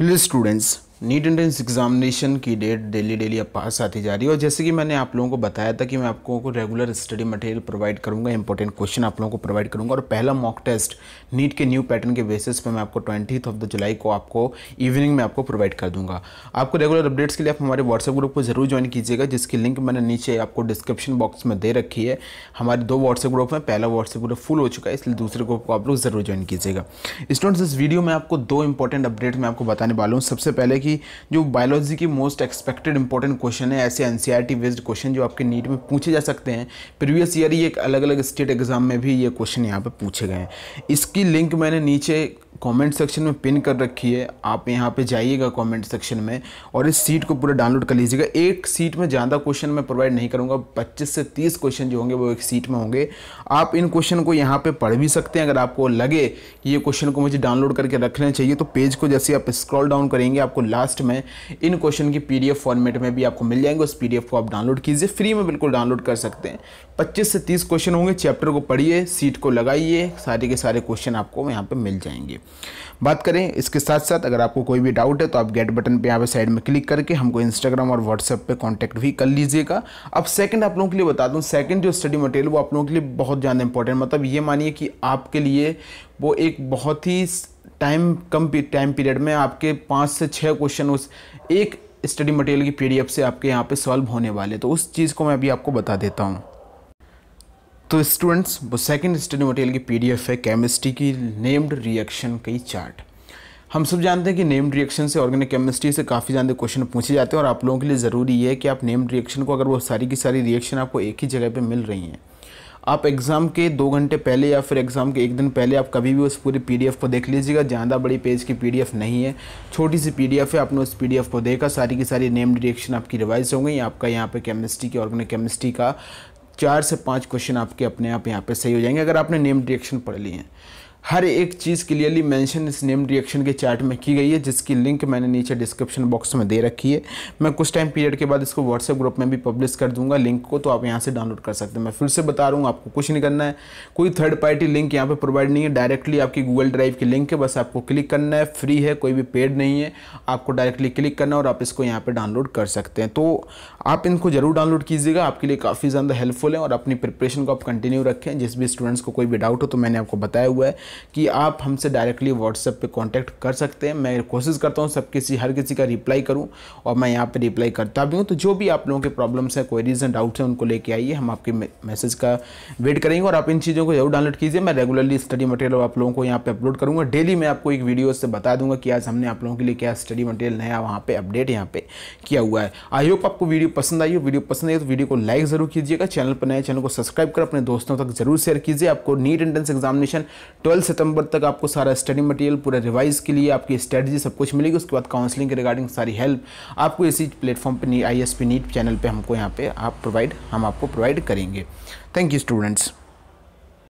Hello students, NEET entrance examination की date डेली डेली अब पास आती जा रही है और जैसे कि मैंने आप लोगों को बताया था कि मैं आपको को रेगुलर स्टडी मटेरियल प्रोवाइड करूंगा इंपॉर्टेंट क्वेश्चन आप लोगों को प्रोवाइड करूंगा और पहला मॉक टेस्ट नीट के न्यू पैटर्न के बेसिस पर मैं आपको ट्वेंटी ऑफ द जुलाई को आपको इवनिंग में आपको प्रोवाइड कर दूंगा आपको रेगुलर अपडेट्स के लिए आप हमारे व्हाट्सएप ग्रुप को जरूर ज्वाइन कीजिएगा जिसकी लिंक मैंने नीचे आपको डिस्क्रिप्शन बॉक्स में दे रखी है हमारे दो व्हाट्सएप ग्रुप हैं पहला व्हाट्सएप ग्रुप फुल हो चुका है इसलिए दूसरे ग्रुप को आप लोग जरूर ज्वाइन कीजिएगा स्टूडेंट्स इस वीडियो में आपको दो इंपॉर्टेंट अपडेट मैं आपको बताने वाला हूँ सबसे पहले कि कि जो बायोलॉजी की मोस्ट एक्सपेक्टेड इंपॉर्टेंट क्वेश्चन है ऐसे एनसीईआरटी बेस्ड क्वेश्चन जो आपके नीट में पूछे जा सकते हैं प्रीवियस ईयर ये अलग अलग स्टेट एग्ज़ाम में भी ये क्वेश्चन यहाँ पर पूछे गए हैं इसकी लिंक मैंने नीचे कमेंट सेक्शन में पिन कर रखी है आप यहाँ पे जाइएगा कमेंट सेक्शन में और इस सीट को पूरा डाउनलोड कर लीजिएगा एक सीट में ज़्यादा क्वेश्चन मैं प्रोवाइड नहीं करूँगा 25 से 30 क्वेश्चन जो होंगे वो एक सीट में होंगे आप इन क्वेश्चन को यहाँ पे पढ़ भी सकते हैं अगर आपको लगे कि ये क्वेश्चन को मुझे डाउनलोड करके रखना चाहिए तो पेज को जैसे आप स्क्रॉल डाउन करेंगे आपको लास्ट में इन क्वेश्चन की पी फॉर्मेट में भी आपको मिल जाएंगे उस पी को आप डाउनलोड कीजिए फ्री में बिल्कुल डाउनलोड कर सकते हैं पच्चीस से तीस क्वेश्चन होंगे चैप्टर को पढ़िए सीट को लगाइए सारे के सारे क्वेश्चन आपको यहाँ पर मिल जाएंगे बात करें इसके साथ साथ अगर आपको कोई भी डाउट है तो आप गेट बटन पे यहाँ पे साइड में क्लिक करके हमको इंस्टाग्राम और व्हाट्सएप पे कांटेक्ट भी कर लीजिएगा अब सेकंड आप लोगों के लिए बता दूँ सेकंड जो स्टडी मटेरियल वो आप लोगों के लिए बहुत ज़्यादा इंपॉर्टेंट मतलब ये मानिए कि आपके लिए वो एक बहुत ही टाइम कम टाइम पीरियड में आपके पाँच से छः क्वेश्चन उस एक स्टडी मटेरियल की पी से आपके यहाँ पर सॉल्व होने वाले तो उस चीज़ को मैं अभी आपको बता देता हूँ तो स्टूडेंट्स वो सेकंड स्टडी मटेरियल की पीडीएफ है केमिस्ट्री की नेम्ड रिएक्शन की चार्ट हम सब जानते हैं कि नेम्ड रिएक्शन से ऑर्गेनिक केमिस्ट्री से काफ़ी ज़्यादा क्वेश्चन पूछे जाते हैं और आप लोगों के लिए ज़रूरी है कि आप नेम्ड रिएक्शन को अगर वो सारी की सारी रिएक्शन आपको एक ही जगह पर मिल रही हैं आप एग्ज़ाम के दो घंटे पहले या फिर एग्ज़ाम के एक दिन पहले आप कभी भी उस पूरी पीडीएफ को देख लीजिएगा ज़्यादा बड़ी पेज की पीडीएफ नहीं है छोटी सी पीडीएफ है आपने उस पीडीएफ को देखा सारी की सारी नेम्ड रिएक्शन आपकी रिवाइज हो गई आपका यहाँ पे केमिस्ट्री की ऑर्गेनिक केमिस्ट्री का चार से पाँच क्वेश्चन आपके अपने आप यहाँ पे सही हो जाएंगे अगर आपने नेम डिरेक्शन पढ़ लिए हैं हर एक चीज़ क्लियरली मेंशन इस नेम रिएक्शन के चार्ट में की गई है जिसकी लिंक मैंने नीचे डिस्क्रिप्शन बॉक्स में दे रखी है मैं कुछ टाइम पीरियड के बाद इसको व्हाट्सएप ग्रुप में भी पब्लिश कर दूंगा लिंक को तो आप यहाँ से डाउनलोड कर सकते हैं मैं फिर से बता रहा हूँ आपको कुछ नहीं करना है कोई थर्ड पार्टी लिंक यहाँ पर प्रोवाइड नहीं है डायरेक्टली आपकी गूगल ड्राइव की लिंक है बस आपको क्लिक करना है फ्री है कोई भी पेड नहीं है आपको डायरेक्टली क्लिक करना है और आप इसको यहाँ पर डाउनलोड कर सकते हैं तो आप इनको ज़रूर डाउनलोड कीजिएगा आपके लिए काफ़ी ज़्यादा हेल्पफुल है और अपनी प्रिपरेशन को आप कंटिन्यू रखें जिस भी स्टूडेंट्स को कोई भी डाउट हो तो मैंने आपको बताया हुआ है कि आप हमसे डायरेक्टली व्हाट्सएप पे कांटेक्ट कर सकते हैं मैं कोशिश करता हूँ सब किसी हर किसी का रिप्लाई करूँ और मैं यहाँ पे रिप्लाई करता भी हूँ तो जो भी आप लोगों के प्रॉब्लम्स हैं क्वेरीज हैं डाउट्स हैं उनको लेके आइए हम आपके मैसेज का वेट करेंगे और आप इन चीज़ों को जरूर डाउनलोड कीजिए मैं रेगुलरली स्टडी मटेरियल आप लोगों को यहाँ पर अपलोड करूँगा डेली मैं आपको एक वीडियो से बता दूंगा कि आज हमने आप लोगों के लिए क्या स्टडी मटेरियल नया वहाँ पर अपडेट यहाँ पर किया हुआ है आई होप आपको वीडियो पसंद आई हो वीडियो पसंद आई तो वीडियो को लाइक ज़रूर कीजिएगा चैनल पर नए चैनल को सब्सक्राइब कर अपने दोस्तों तक जरूर शेयर कीजिए आपको नीट एंट्रेंस एग्जामिनेशन ट्वेल्थ सितंबर तक आपको सारा स्टडी मटेरियल पूरा रिवाइज के लिए आपकी स्ट्रेटजी सब कुछ मिलेगी उसके बाद काउंसलिंग के रिगार्डिंग सारी हेल्प आपको इसी प्लेटफॉर्म पर I S P NEET channel पर हमको यहाँ पर आप प्रोवाइड हम आपको प्रोवाइड करेंगे थैंक यू स्टूडेंट्स